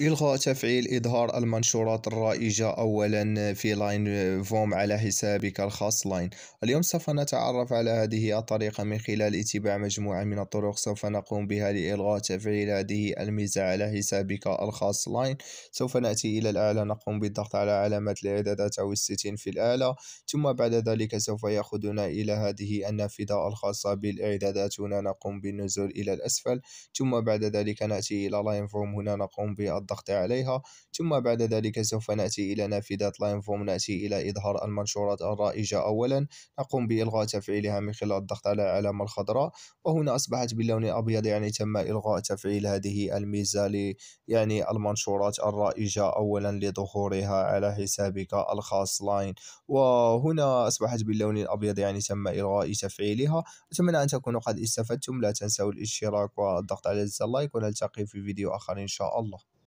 إلغاء تفعيل إظهار المنشورات الرائجة أولا في لاين فوم على حسابك الخاص لاين اليوم سوف نتعرف على هذه الطريقة من خلال اتباع مجموعة من الطرق سوف نقوم بها لإلغاء تفعيل هذه الميزة على حسابك الخاص لاين سوف نأتي إلى الأعلى نقوم بالضغط على علامة الإعدادات أو الستين في الأعلى ثم بعد ذلك سوف يأخذنا إلى هذه النافذة الخاصة بالإعدادات هنا نقوم بالنزول إلى الأسفل ثم بعد ذلك نأتي إلى لاين فوم هنا نقوم بها الضغط عليها ثم بعد ذلك سوف نأتي إلى نافذة لاينفوم نأتي إلى إظهار المنشورات الرائجة أولا نقوم بإلغاء تفعيلها من خلال الضغط على العلامة الخضراء وهنا أصبحت باللون الأبيض يعني تم إلغاء تفعيل هذه الميزة يعني المنشورات الرائجة أولا لظهورها على حسابك الخاص لاين وهنا أصبحت باللون الأبيض يعني تم إلغاء تفعيلها أتمنى أن تكونوا قد استفدتم لا تنسوا الاشتراك والضغط على زر اللايك ونلتقي في فيديو آخر إن شاء الله